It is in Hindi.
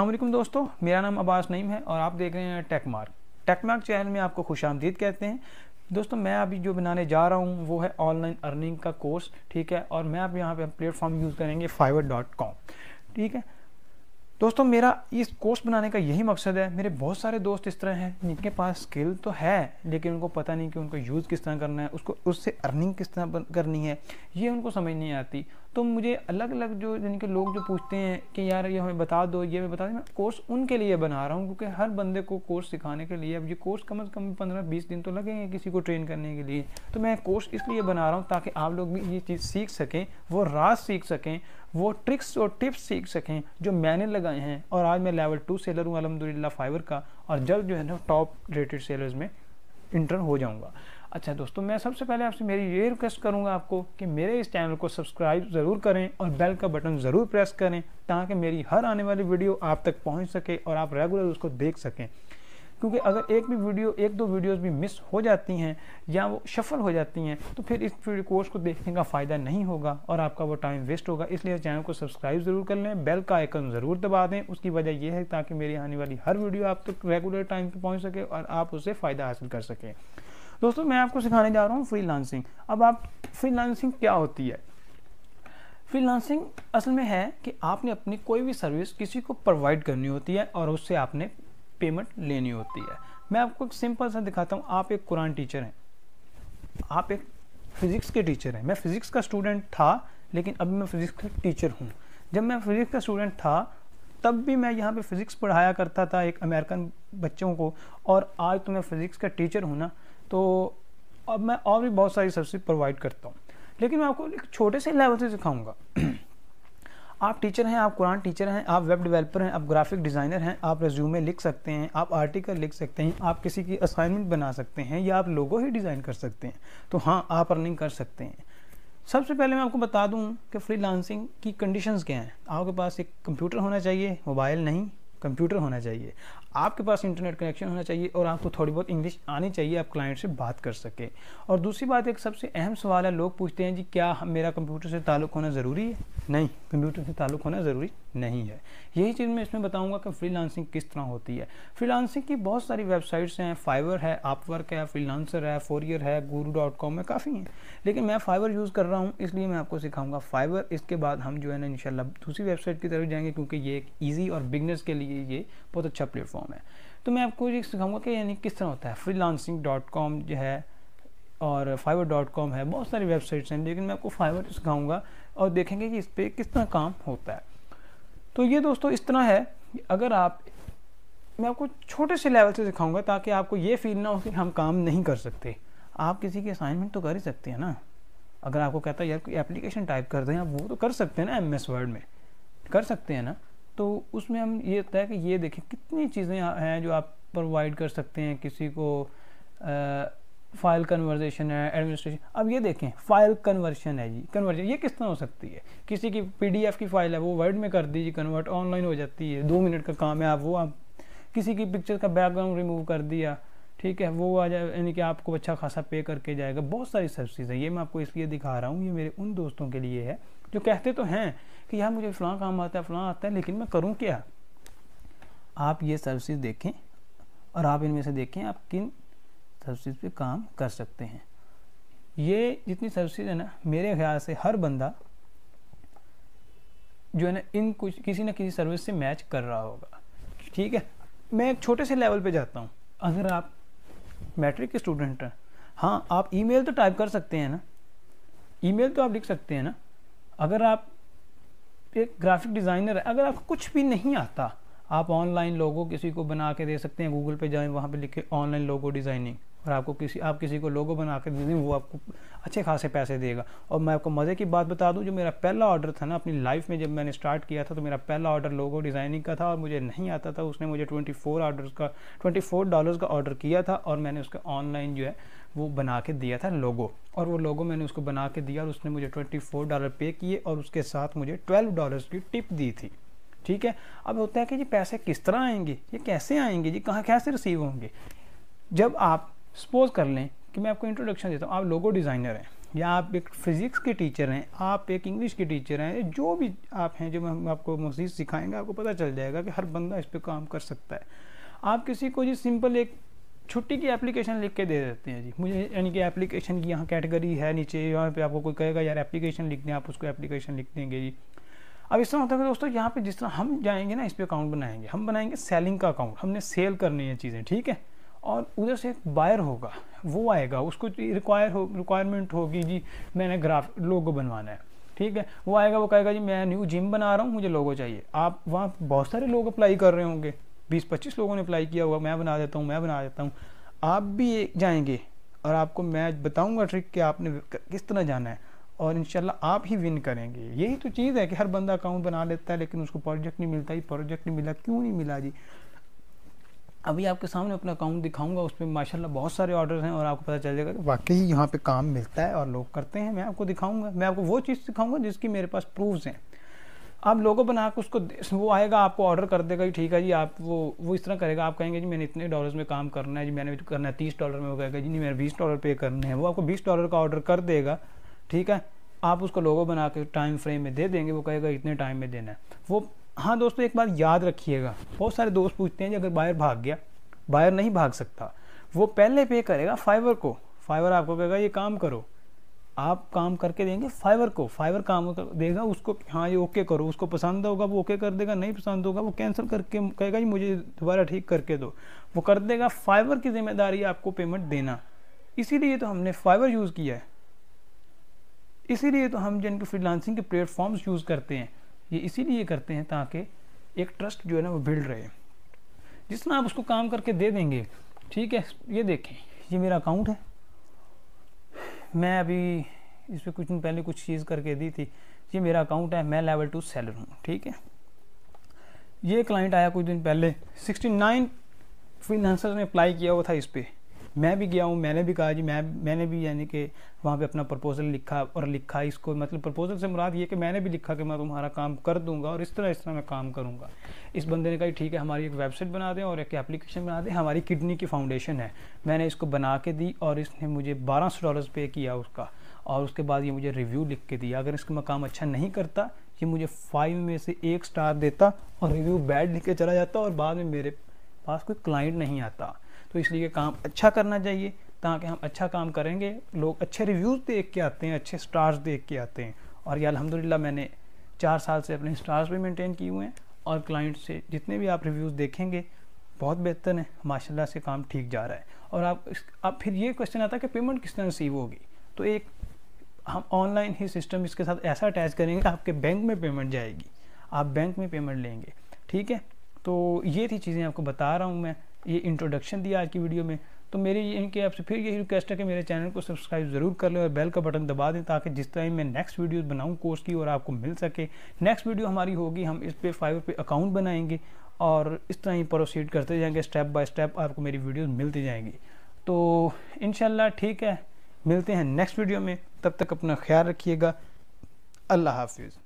असलम दोस्तों मेरा नाम अब्बास नईम है और आप देख रहे हैं टेकमार्क टेकमार्क चैनल में आपको खुश आमदीद कहते हैं दोस्तों मैं अभी जो बनाने जा रहा हूँ वो है ऑनलाइन अर्निंग का कोर्स ठीक है और मैं आप यहाँ पे प्लेटफॉर्म यूज़ करेंगे फाइवर डॉट कॉम ठीक है दोस्तों मेरा इस कोर्स बनाने का यही मकसद है मेरे बहुत सारे दोस्त इस तरह हैं जिनके पास स्किल तो है लेकिन उनको पता नहीं कि उनको यूज़ किस तरह करना है उसको उससे अर्निंग किस तरह करनी है ये उनको समझ नहीं आती तो मुझे अलग अलग जो यानी कि लोग जो पूछते हैं कि यार ये हमें बता दो ये हमें बता दो मैं कोर्स उनके लिए बना रहा हूँ क्योंकि हर बंदे को कोर्स सिखाने के लिए अब ये कोर्स कम से कम पंद्रह बीस दिन तो लगेंगे किसी को ट्रेन करने के लिए तो मैं कोर्स इसलिए बना रहा हूँ ताकि आप लोग भी ये चीज़ सीख सकें वो राज सीख सकें वो ट्रिक्स और टिप्स सीख सकें जो मैंने लगाए हैं और आज मैं लेवल टू सेलर हूँ अलहमदिल्ला फाइवर का और जल्द जो है ना टॉप रेटेड सेलर्स में इंटर हो जाऊँगा अच्छा दोस्तों मैं सबसे पहले आपसे मेरी ये रिक्वेस्ट करूँगा आपको कि मेरे इस चैनल को सब्सक्राइब ज़रूर करें और बेल का बटन ज़रूर प्रेस करें ताकि मेरी हर आने वाली वीडियो आप तक पहुँच सके और आप रेगुलर उसको देख सकें क्योंकि अगर एक भी वीडियो एक दो वीडियोस भी मिस हो जाती हैं या वो सफल हो जाती हैं तो फिर इस कोर्स को देखने का फ़ायदा नहीं होगा और आपका वो टाइम वेस्ट होगा इसलिए चैनल को सब्सक्राइब ज़रूर कर लें बेल का आइकन ज़रूर दबा दें उसकी वजह यह है ताकि मेरी आने वाली हर वीडियो आप तक तो रेगुलर टाइम पर पहुँच सके और आप उससे फ़ायदा हासिल कर सकें दोस्तों मैं आपको सिखाने जा रहा हूँ फ्रीलांसिंग अब आप फ्रीलांसिंग क्या होती है फ्रीलांसिंग असल में है कि आपने अपनी कोई भी सर्विस किसी को प्रोवाइड करनी होती है और उससे आपने पेमेंट लेनी होती है मैं आपको एक सिंपल सा दिखाता हूँ आप एक कुरान टीचर हैं आप एक फिज़िक्स के टीचर हैं मैं फ़िज़िक्स का स्टूडेंट था लेकिन अभी मैं फ़िज़िक्स का टीचर हूँ जब मैं फ़िज़िक्स का स्टूडेंट था तब भी मैं यहाँ पे फ़िज़िक्स पढ़ाया करता था एक अमेरिकन बच्चों को और आज तो मैं फ़िज़िक्स का टीचर हूँ ना तो अब मैं और भी बहुत सारी सर्विस प्रोवाइड करता हूँ लेकिन मैं आपको एक छोटे से लेवल से सिखाऊंगा आप टीचर हैं आप कुरान टीचर हैं आप वेब डेवलपर हैं आप ग्राफिक डिज़ाइनर हैं आप रेज्यूमे लिख सकते हैं आप आर्टिकल लिख सकते हैं आप किसी की असाइनमेंट बना सकते हैं या आप लोगों ही डिज़ाइन कर सकते हैं तो हाँ आप अर्निंग कर सकते हैं सबसे पहले मैं आपको बता दूं कि फ्री की कंडीशंस क्या हैं आपके पास एक कंप्यूटर होना चाहिए मोबाइल नहीं कंप्यूटर होना चाहिए आपके पास इंटरनेट कनेक्शन होना चाहिए और आपको थोड़ी बहुत इंग्लिश आनी चाहिए आप क्लाइंट से बात कर सकें और दूसरी बात एक सबसे अहम सवाल है लोग पूछते हैं जी क्या मेरा कंप्यूटर से ताल्लुक़ होना ज़रूरी है नहीं कंप्यूटर से ताल्लुक़ होना ज़रूरी नहीं है यही चीज़ मैं इसमें बताऊँगा कि फ्री किस तरह होती है फ्री की बहुत सारी वेबसाइट्स हैं फाइवर है आपवर्क है फ्रीलांसर है फोरियर है गुरु डॉट कॉम है काफ़ी हैं लेकिन मैं फाइवर यूज़ कर रहा हूँ इसलिए मैं आपको सिखाऊंगा फाइवर इसके बाद हम जो है ना इन दूसरी वेबसाइट की तरफ जाएंगे क्योंकि ये एक ईजी और बिगनर्स के लिए लिए ये बहुत अच्छा प्लेटफॉर्म है तो मैं आपको ये सिखाऊंगा कि यानी किस तरह होता है फ्रीलांसिंग डॉट कॉम जो है और फाइवर डॉट कॉम है बहुत सारी वेबसाइट्स हैं लेकिन मैं आपको फाइवर सिखाऊंगा और देखेंगे कि इस पर किस तरह काम होता है तो ये दोस्तों इस तरह है अगर आप मैं आपको छोटे से लेवल से सिखाऊंगा ताकि आपको ये फील ना हो कि हम काम नहीं कर सकते आप किसी की असाइनमेंट तो कर ही सकते हैं ना अगर आपको कहता है यार कोई एप्लीकेशन टाइप कर दें आप वो तो कर सकते हैं ना एम एस वर्ड में कर सकते हैं ना तो उसमें हम ये होता है कि ये देखें कितनी चीज़ें हैं जो आप प्रोवाइड कर सकते हैं किसी को फ़ाइल कन्वर्जेशन है एडमिनिस्ट्रेशन अब ये देखें फ़ाइल कन्वर्शन है जी कन्वर्जन ये किस तरह हो सकती है किसी की पीडीएफ की फ़ाइल है वो वर्ड में कर दीजिए कन्वर्ट ऑनलाइन हो जाती है दो मिनट का काम है आप वो आप किसी की पिक्चर का बैकग्राउंड रिमूव कर दिया ठीक है वो आ जाए यानी कि आपको अच्छा खासा पे करके जाएगा बहुत सारी सर्विसेज है ये मैं आपको इसलिए दिखा रहा हूँ ये मेरे उन दोस्तों के लिए है जो कहते तो हैं कि यार मुझे फ़लाँ काम आता है फ़लाँ आता है लेकिन मैं करूँ क्या आप ये सर्विसेज देखें और आप इनमें से देखें आप किन सर्विसेज पे काम कर सकते हैं ये जितनी सर्विसेज है ना मेरे ख्याल से हर बंदा जो है ना इन कुछ किसी ना किसी सर्विस से मैच कर रहा होगा ठीक है मैं एक छोटे से लेवल पे जाता हूँ अगर आप मैट्रिक के स्टूडेंट हैं हाँ आप ईमेल तो टाइप कर सकते हैं ना ईमेल तो आप लिख सकते हैं ना अगर आप एक ग्राफिक डिज़ाइनर है अगर आपको कुछ भी नहीं आता आप ऑनलाइन लोगो किसी को बना के दे सकते हैं गूगल पे जाएं वहाँ पे लिखे ऑनलाइन लोगो डिज़ाइनिंग और आपको किसी आप किसी को लोगो बना के दे दें वो आपको अच्छे खासे पैसे देगा और मैं आपको मज़े की बात बता दूं जो मेरा पहला ऑर्डर था ना अपनी लाइफ में जब मैंने स्टार्ट किया था तो मेरा पहला ऑर्डर लोगो डिज़ाइनिंग का था और मुझे नहीं आता था उसने मुझे ट्वेंटी फोर ऑर्डर का ट्वेंटी फोर का ऑर्डर किया था और मैंने उसका ऑनलाइन जो है वो बना के दिया था लोगो और वो लोगो मैंने उसको बना के दिया और उसने मुझे ट्वेंटी फोर डॉलर पे किए और उसके साथ मुझे ट्वेल्व डॉलर्स की टिप दी थी ठीक है अब होता है कि जी पैसे किस तरह आएंगे ये कैसे आएंगे जी कहाँ कैसे रिसीव होंगे जब आप सपोज कर लें कि मैं आपको इंट्रोडक्शन देता हूँ आप लोगो डिज़ाइनर हैं या आप एक फिज़िक्स के टीचर हैं आप एक इंग्लिश के टीचर हैं जो भी आप हैं जो हम आपको मजीद सिखाएंगे आपको पता चल जाएगा कि हर बंदा इस पर काम कर सकता है आप किसी को जी सिंपल एक छुट्टी की एप्लीकेशन लिख के दे देते हैं जी मुझे यानी कि एप्लीकेशन की यहाँ कैटेगरी है नीचे यहाँ पे आपको कोई कहेगा यार एप्लीकेशन लिख दें आप उसको एप्लीकेशन लिख देंगे जी अब इस तरह होता है दोस्तों यहाँ पे जिस तरह हम जाएंगे ना इस पर अकाउंट बनाएंगे हम बनाएंगे सेलिंग का अकाउंट हमने सेल करनी है चीज़ें ठीक है और उधर से एक बायर होगा वो आएगा उसको रिक्वायर तो हो रिक्वायरमेंट होगी जी मैंने ग्राफ लोगो बनवाना है ठीक है वो आएगा वो कहेगा जी मैं न्यू जिम बना रहा हूँ मुझे लोगो चाहिए आप वहाँ बहुत सारे लोग अप्लाई कर रहे होंगे बीस पच्चीस लोगों ने अप्लाई किया हुआ मैं बना देता हूँ मैं बना देता हूँ आप भी जाएंगे और आपको मैं बताऊँगा ट्रिक कि आपने किस तरह जाना है और इनशाला आप ही विन करेंगे यही तो चीज़ है कि हर बंदा अकाउंट बना लेता है लेकिन उसको प्रोजेक्ट नहीं मिलता ही प्रोजेक्ट नहीं मिला क्यों नहीं मिला जी अभी आपके सामने अपना अकाउंट दिखाऊंगा उसमें माशाल्लाह बहुत सारे ऑर्डर हैं और आपको पता चल जाएगा कि वाकई यहाँ पे काम मिलता है और लोग करते हैं मैं आपको दिखाऊँगा मैं आपको वो चीज़ सिखाऊँगा जिसकी मेरे पास प्रूफ्स हैं आप लोगो बना के उसको वो आएगा आपको ऑर्डर कर देगा जी ठीक है जी आप वो वो इस तरह करेगा आप कहेंगे जी मैंने इतने डॉलर्स में काम करना है जी मैंने करना है तीस डॉलर में वो कहेगा जी नहीं मैंने बीस डॉलर पे करने हैं वो आपको बीस डॉलर का ऑर्डर कर देगा ठीक है आप उसको लोगो बना के टाइम फ्रेम में दे देंगे वो कहेगा इतने टाइम में देना है वो हाँ दोस्तों एक बात याद रखिएगा बहुत सारे दोस्त पूछते हैं जी अगर बायर भाग गया बायर नहीं भाग सकता वो पहले पे करेगा फाइवर को फाइवर आपको कहेगा ये काम करो आप काम करके देंगे फाइवर को फाइवर काम देगा उसको हाँ ये ओके करो उसको पसंद होगा वो ओके कर देगा नहीं पसंद होगा वो कैंसिल करके कहेगा जी मुझे दोबारा ठीक करके दो वो कर देगा फाइबर की जिम्मेदारी आपको पेमेंट देना इसीलिए तो हमने फ़ाइवर यूज़ किया है इसीलिए तो हम जिनके फ्रीलांसिंग के प्लेटफॉर्म्स यूज़ करते हैं ये इसीलिए करते हैं ताकि एक ट्रस्ट जो है ना वो बिल्ड रहे जिसमें आप उसको काम करके दे देंगे ठीक है ये देखें ये मेरा अकाउंट है मैं अभी इस पर कुछ दिन पहले कुछ चीज़ करके दी थी ये मेरा अकाउंट है मैं लेवल टू सेलर हूँ ठीक है ये क्लाइंट आया कुछ दिन पहले सिक्सटी नाइन फिनेंसर ने अप्लाई किया हुआ था इस पर मैं भी गया हूँ मैंने भी कहा जी मैं मैंने भी यानी कि वहाँ पे अपना प्रपोज़ल लिखा और लिखा इसको मतलब प्रपोज़ल से मुराद ये कि मैंने भी लिखा कि मैं तुम्हारा काम कर दूंगा और इस तरह इस तरह मैं काम करूँगा इस बंदे ने कहा ठीक है हमारी एक वेबसाइट बना दें और एक एप्लीकेशन बना दें हमारी किडनी की फाउंडेशन है मैंने इसको बना के दी और इसने मुझे बारह सौ डॉलर पे किया उसका और उसके बाद ये मुझे रिव्यू लिख के दिया अगर इसका मैं काम अच्छा नहीं करता ये मुझे फाइव में से एक स्टार देता और रिव्यू बैड लिख के चला जाता और बाद में मेरे पास कोई क्लाइंट नहीं आता तो इसलिए काम अच्छा करना चाहिए ताकि हम अच्छा काम करेंगे लोग अच्छे रिव्यूज़ देख के आते हैं अच्छे स्टार्स देख के आते हैं और ये अलहमदिल्ला मैंने चार साल से अपने स्टार्स भी मेंटेन किए हुए हैं और क्लाइंट से जितने भी आप रिव्यूज़ देखेंगे बहुत बेहतर है माशाल्लाह से काम ठीक जा रहा है और आप इस आप फिर ये क्वेश्चन आता है कि पेमेंट किस तरह रिसीव होगी तो एक हम ऑनलाइन ही सिस्टम इसके साथ ऐसा अटैच करेंगे कि आपके बैंक में पेमेंट जाएगी आप बैंक में पेमेंट लेंगे ठीक है तो ये थी चीज़ें आपको बता रहा हूँ मैं ये इंट्रोडक्शन दिया आज की वीडियो में तो मेरी यही कि आपसे फिर यही रिक्वेस्ट है कि मेरे चैनल को सब्सक्राइब ज़रूर कर लें और बेल का बटन दबा दें ताकि जिस तरह मैं नेक्स्ट वीडियो बनाऊँ कोर्स की और आपको मिल सके नेक्स्ट वीडियो हमारी होगी हम इस पर फाइवर पे अकाउंट बनाएंगे और इस तरह ही प्रोसीड करते जाएंगे स्टेप बाय स्टेप आपको मेरी वीडियोस मिलती जाएंगी तो इन ठीक है मिलते हैं नेक्स्ट वीडियो में तब तक अपना ख्याल रखिएगा अल्लाह हाफिज़